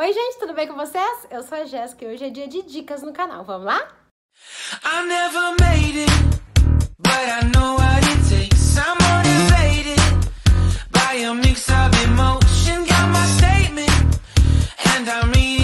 Oi, gente, tudo bem com vocês? Eu sou a Jéssica e hoje é dia de dicas no canal. Vamos lá? I never made it, but I know what it takes. I'm motivated by a mix of emotion. Got my statement, and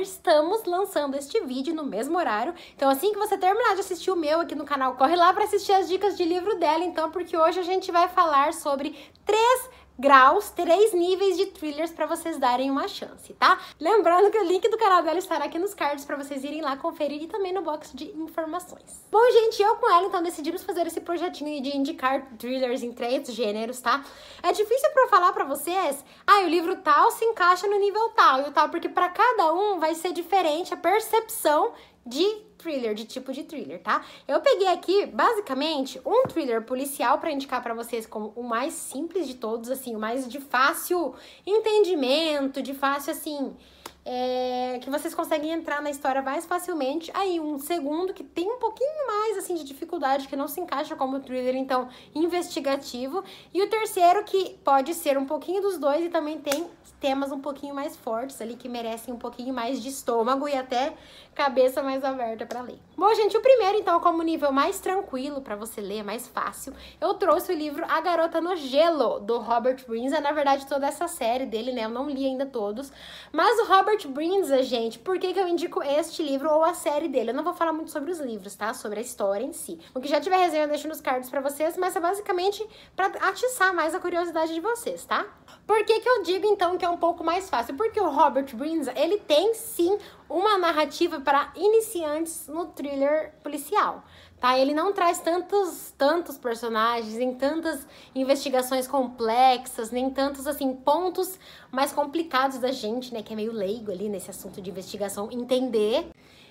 estamos lançando este vídeo no mesmo horário. Então, assim que você terminar de assistir o meu aqui no canal, corre lá para assistir as dicas de livro dela, então, porque hoje a gente vai falar sobre três graus, três níveis de thrillers para vocês darem uma chance, tá? Lembrando que o link do canal dela estará aqui nos cards para vocês irem lá conferir e também no box de informações. Bom, gente, eu com ela então decidimos fazer esse projetinho de indicar thrillers em três gêneros, tá? É difícil para falar para vocês, ah, o livro tal se encaixa no nível tal e o tal, porque para cada um vai ser diferente a percepção de thriller, de tipo de thriller, tá? Eu peguei aqui, basicamente, um thriller policial para indicar para vocês como o mais simples de todos, assim, o mais de fácil entendimento, de fácil, assim, é, que vocês conseguem entrar na história mais facilmente. Aí, um segundo que tem um pouquinho mais assim de dificuldade, que não se encaixa como thriller, então investigativo. E o terceiro, que pode ser um pouquinho dos dois e também tem temas um pouquinho mais fortes ali, que merecem um pouquinho mais de estômago e até cabeça mais aberta para ler. Bom, gente, o primeiro, então, como nível mais tranquilo para você ler, mais fácil, eu trouxe o livro A Garota no Gelo, do Robert Windsor. Na verdade, toda essa série dele, né? Eu não li ainda todos, mas o Robert Robert Brinza, gente, por que, que eu indico este livro ou a série dele? Eu não vou falar muito sobre os livros, tá? Sobre a história em si. O que já tiver resenha eu deixo nos cards para vocês, mas é basicamente para atiçar mais a curiosidade de vocês, tá? Por que, que eu digo então que é um pouco mais fácil? Porque o Robert Brinza, ele tem sim uma narrativa para iniciantes no thriller policial tá? Ele não traz tantos, tantos personagens, nem tantas investigações complexas, nem tantos, assim, pontos mais complicados da gente, né? Que é meio leigo ali nesse assunto de investigação, entender.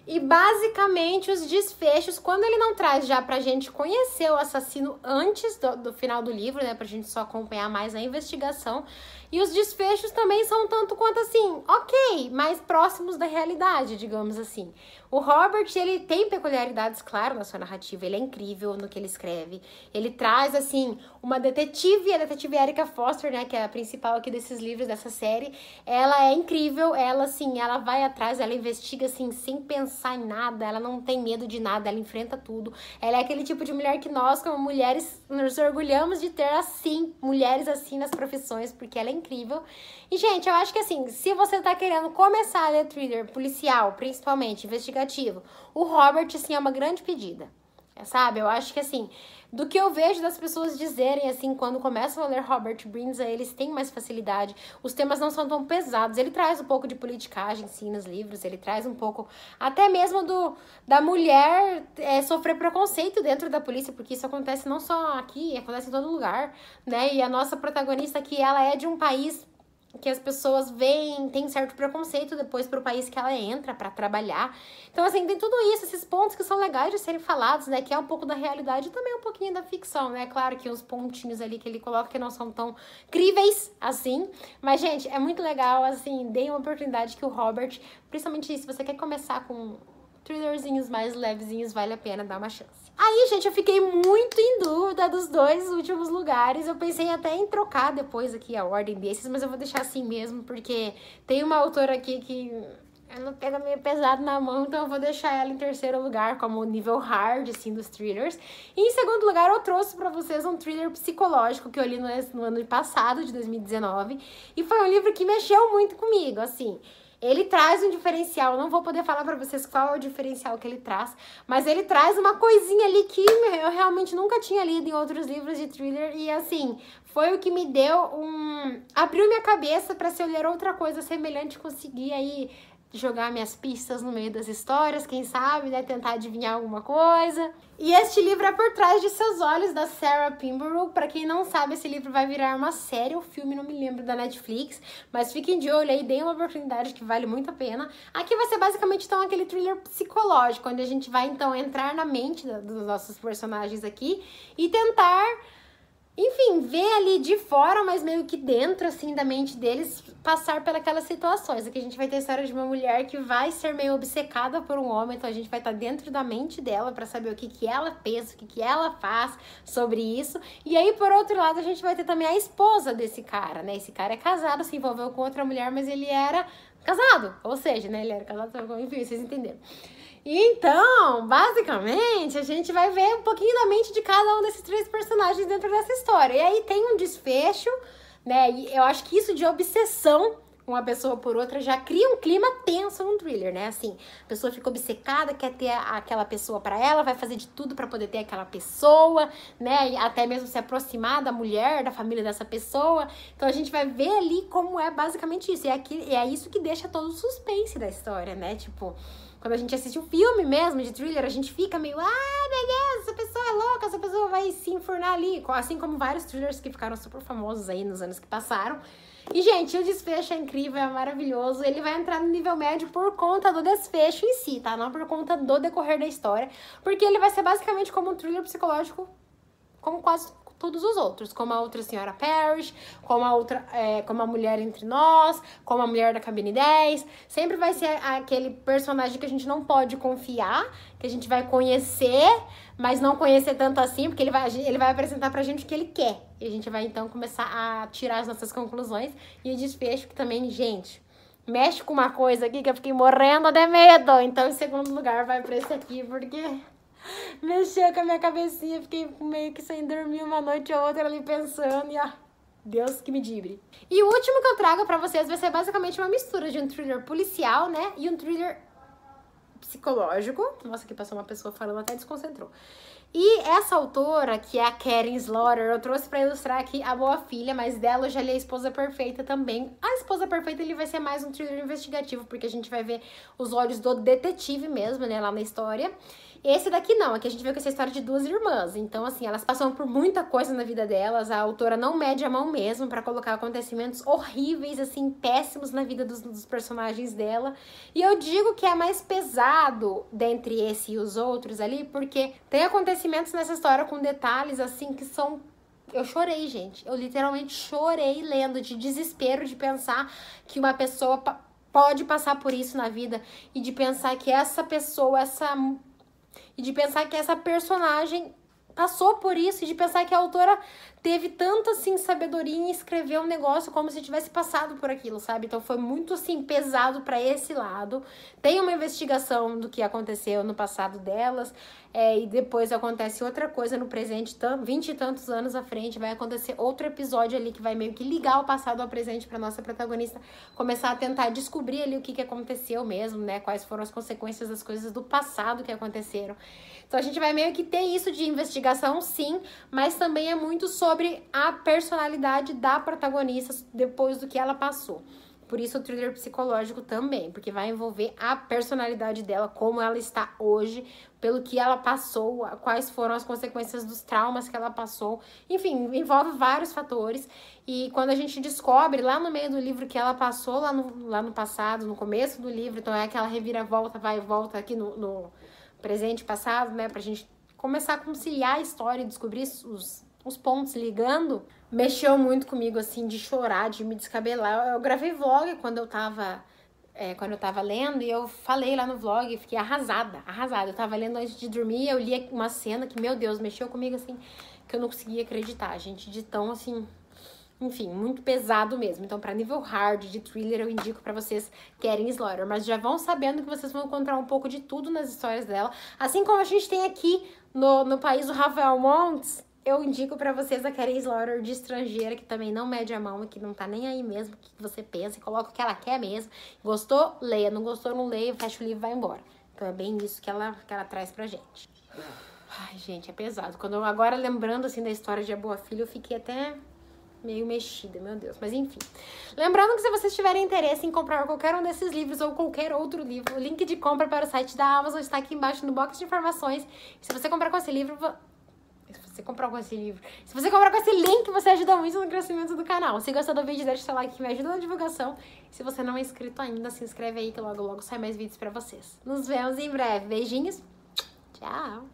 E basicamente os desfechos, quando ele não traz já pra gente conhecer o assassino antes do, do final do livro, né? Pra gente só acompanhar mais a investigação, e os desfechos também são tanto quanto assim, ok, mais próximos da realidade, digamos assim. O Robert, ele tem peculiaridades, claro, na sua narrativa, ele é incrível no que ele escreve. Ele traz, assim, uma detetive, a detetive Erica Foster, né, que é a principal aqui desses livros, dessa série. Ela é incrível, ela, assim, ela vai atrás, ela investiga, assim, sem pensar em nada, ela não tem medo de nada, ela enfrenta tudo. Ela é aquele tipo de mulher que nós, como mulheres, nos orgulhamos de ter, assim, mulheres assim nas profissões, porque ela é incrível. E, gente, eu acho que assim, se você tá querendo começar a ler thriller policial, principalmente, investigativo, o Robert, sim, é uma grande pedida. É, sabe? Eu acho que assim, do que eu vejo das pessoas dizerem assim, quando começam a ler Robert Brinza, eles têm mais facilidade. Os temas não são tão pesados. Ele traz um pouco de politicagem, sim, nos livros. Ele traz um pouco, até mesmo do da mulher é, sofrer preconceito dentro da polícia, porque isso acontece não só aqui, acontece em todo lugar, né? E a nossa protagonista aqui, ela é de um país que as pessoas veem, tem certo preconceito depois para o país que ela entra para trabalhar. Então, assim, tem tudo isso, esses pontos que são legais de serem falados, né? Que é um pouco da realidade e também um pouquinho da ficção, né? Claro que os pontinhos ali que ele coloca que não são tão críveis assim. Mas, gente, é muito legal, assim, deem uma oportunidade que o Robert, principalmente se você quer começar com thrillerzinhos mais levezinhos, vale a pena dar uma chance. Aí, gente, eu fiquei muito em dúvida dos dois últimos lugares. Eu pensei até em trocar depois aqui a ordem desses, mas eu vou deixar assim mesmo, porque tem uma autora aqui que eu não pega meio pesado na mão, então eu vou deixar ela em terceiro lugar, como nível hard, assim, dos thrillers. E em segundo lugar, eu trouxe para vocês um thriller psicológico que eu li no ano passado, de 2019, e foi um livro que mexeu muito comigo, assim. Ele traz um diferencial, não vou poder falar para vocês qual é o diferencial que ele traz, mas ele traz uma coisinha ali que eu realmente nunca tinha lido em outros livros de thriller e assim, foi o que me deu um abriu minha cabeça para se eu ler outra coisa semelhante conseguir aí de jogar minhas pistas no meio das histórias, quem sabe, né, tentar adivinhar alguma coisa. E este livro é Por Trás de Seus Olhos, da Sarah Pembroke. Para quem não sabe, esse livro vai virar uma série ou um filme, não me lembro, da Netflix. Mas fiquem de olho aí, deem uma oportunidade que vale muito a pena. Aqui vai ser basicamente, então, aquele thriller psicológico, onde a gente vai, então, entrar na mente dos nossos personagens aqui e tentar enfim, ver ali de fora, mas meio que dentro, assim, da mente deles, passar pelas situações. Aqui a gente vai ter a história de uma mulher que vai ser meio obcecada por um homem, então a gente vai estar tá dentro da mente dela para saber o que, que ela pensa, o que, que ela faz sobre isso. E aí, por outro lado, a gente vai ter também a esposa desse cara, né? Esse cara é casado, se envolveu com outra mulher, mas ele era casado. Ou seja, né, ele era casado, enfim, vocês entenderam. Então, basicamente, a gente vai ver um pouquinho da mente de cada um desses três personagens dentro dessa história. E aí tem um desfecho, né? E eu acho que isso de obsessão uma pessoa por outra, já cria um clima tenso um thriller, né? Assim, a pessoa fica obcecada, quer ter aquela pessoa para ela, vai fazer de tudo para poder ter aquela pessoa, né? Até mesmo se aproximar da mulher, da família dessa pessoa. Então a gente vai ver ali como é basicamente isso. E é, aqui, é isso que deixa todo o suspense da história, né? Tipo, quando a gente assiste um filme mesmo de thriller, a gente fica meio, ai ah, beleza essa pessoa é louca vai se ali, assim como vários thrillers que ficaram super famosos aí nos anos que passaram. E, gente, o desfecho é incrível, é maravilhoso. Ele vai entrar no nível médio por conta do desfecho em si, tá? Não por conta do decorrer da história. Porque ele vai ser basicamente como um thriller psicológico, como quase todos os outros, como a outra senhora Parrish, como a outra, é, como a mulher entre nós, como a mulher da cabine 10. Sempre vai ser aquele personagem que a gente não pode confiar, que a gente vai conhecer, mas não conhecer tanto assim, porque ele vai, ele vai apresentar pra gente o que ele quer. E a gente vai então começar a tirar as nossas conclusões e o desfecho que também, gente mexe com uma coisa aqui que eu fiquei morrendo de medo. Então, em segundo lugar, vai pra esse aqui, porque Mexeu com a minha cabecinha, fiquei meio que sem dormir uma noite ou outra ali pensando e ó, Deus que me dibre. E o último que eu trago para vocês vai ser basicamente uma mistura de um thriller policial, né, e um thriller psicológico. Nossa, aqui passou uma pessoa falando, até desconcentrou. E essa autora, que é a Karen Slaughter, eu trouxe para ilustrar aqui A Boa Filha, mas dela eu já li A Esposa Perfeita também. A Esposa Perfeita ele vai ser mais um thriller investigativo, porque a gente vai ver os olhos do detetive mesmo, né, lá na história. Esse daqui não, aqui a gente vê com essa história de duas irmãs. Então, assim, elas passam por muita coisa na vida delas. A autora não mede a mão mesmo para colocar acontecimentos horríveis, assim, péssimos na vida dos, dos personagens dela. E eu digo que é mais pesado dentre esse e os outros ali, porque tem acontecimentos nessa história com detalhes, assim, que são eu chorei, gente. Eu literalmente chorei lendo de desespero de pensar que uma pessoa pode passar por isso na vida e de pensar que essa pessoa, essa e de pensar que essa personagem passou por isso e de pensar que a autora teve tanta assim sabedoria em escrever um negócio como se tivesse passado por aquilo, sabe? Então foi muito assim pesado para esse lado. Tem uma investigação do que aconteceu no passado delas, é, e depois acontece outra coisa no presente, vinte e tantos anos à frente vai acontecer outro episódio ali que vai meio que ligar o passado ao presente para nossa protagonista começar a tentar descobrir ali o que, que aconteceu mesmo, né? Quais foram as consequências das coisas do passado que aconteceram. Então a gente vai meio que ter isso de investigação investigação, sim, mas também é muito sobre a personalidade da protagonista depois do que ela passou. Por isso o thriller psicológico também, porque vai envolver a personalidade dela, como ela está hoje, pelo que ela passou, quais foram as consequências dos traumas que ela passou. Enfim, envolve vários fatores. E quando a gente descobre lá no meio do livro que ela passou lá no, lá no passado, no começo do livro, então é aquela reviravolta, vai e volta aqui no, no presente, passado, né? Pra gente começar a conciliar a história e descobrir os, os pontos ligando, mexeu muito comigo, assim, de chorar, de me descabelar. Eu, eu gravei vlog quando eu tava. É, quando eu tava lendo, e eu falei lá no vlog, fiquei arrasada, arrasada. Eu tava lendo antes de dormir, eu li uma cena que, meu Deus, mexeu comigo assim, que eu não conseguia acreditar, gente, de tão assim, enfim, muito pesado mesmo. Então, para nível hard de thriller, eu indico para vocês querem Slaughter. Mas já vão sabendo que vocês vão encontrar um pouco de tudo nas histórias dela. Assim como a gente tem aqui no, no país o Rafael Montes, eu indico para vocês a Karen Slaughter de estrangeira, que também não mede a mão, que não tá nem aí mesmo o que você pensa, e coloca o que ela quer mesmo. Gostou? Leia. Não gostou? Não leia. Fecha o livro e vai embora. Então é bem isso que ela, que ela traz pra gente. Ai, gente, é pesado. Quando eu, agora lembrando assim da história de A Boa Filha, eu fiquei até meio mexida, meu Deus. Mas enfim. Lembrando que se vocês tiverem interesse em comprar qualquer um desses livros ou qualquer outro livro, o link de compra para o site da Amazon está aqui embaixo no box de informações. E se você comprar com esse livro, se você comprar com esse livro, se você comprar com esse link, você ajuda muito no crescimento do canal. Se gostou do vídeo, deixa o seu like que me ajuda na divulgação. E se você não é inscrito ainda, se inscreve aí que logo logo sai mais vídeos para vocês. Nos vemos em breve. Beijinhos. Tchau.